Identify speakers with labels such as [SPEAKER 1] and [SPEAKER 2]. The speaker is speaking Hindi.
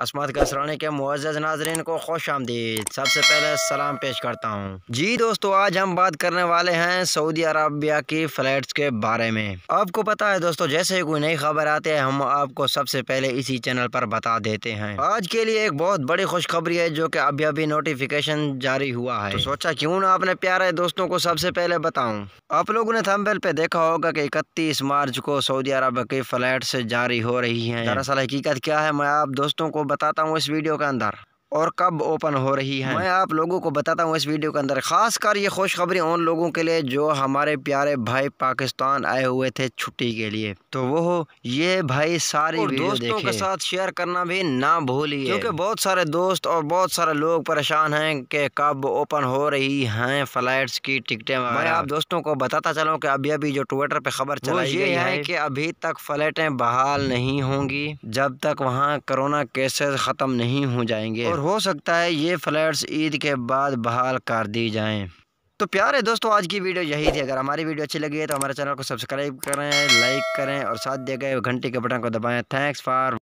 [SPEAKER 1] असमत घसराने के मुआज़ नाजरन को खुश आमदीद सबसे पहले सलाम पेश करता हूँ जी दोस्तों आज हम बात करने वाले हैं सऊदी अरबिया की फ़्लैट्स के बारे में आपको पता है दोस्तों जैसे कोई नई खबर आती है हम आपको सबसे पहले इसी चैनल पर बता देते हैं आज के लिए एक बहुत बड़ी खुशखबरी है जो कि अभी अभी नोटिफिकेशन जारी हुआ है तो सोचा क्यों ना अपने प्यारे दोस्तों को सबसे पहले बताऊँ आप लोगों ने थम्बेल पे देखा होगा की इकतीस मार्च को सऊदी अरब की फ्लैट जारी हो रही है दरअसल हकीकत क्या है मैं आप दोस्तों को बताता हूँ इस वीडियो के अंदर और कब ओपन हो रही है मैं आप लोगों को बताता हूँ इस वीडियो के अंदर खास कर ये खुशखबरी उन लोगों के लिए जो हमारे प्यारे भाई पाकिस्तान आए हुए थे छुट्टी के लिए तो वो ये भाई सारी दोस्तों के साथ शेयर करना भी ना भूलिए क्योंकि बहुत सारे दोस्त और बहुत सारे लोग परेशान हैं कि कब ओपन हो रही है फ्लाइट की टिकटें मैं आप दोस्तों को बताता चलूँ की अभी अभी जो ट्विटर पे खबर चल ये है की अभी तक फ्लाइटें बहाल नहीं होंगी जब तक वहाँ कोरोना केसेस खत्म नहीं हो जाएंगे और हो सकता है ये फ्लैट्स ईद के बाद बहाल कर दी जाएँ तो प्यारे दोस्तों आज की वीडियो यही थी अगर हमारी वीडियो अच्छी लगी है तो हमारे चैनल को सब्सक्राइब करें लाइक करें और साथ दिए गए घंटे के बटन को दबाएं थैंक्स फॉर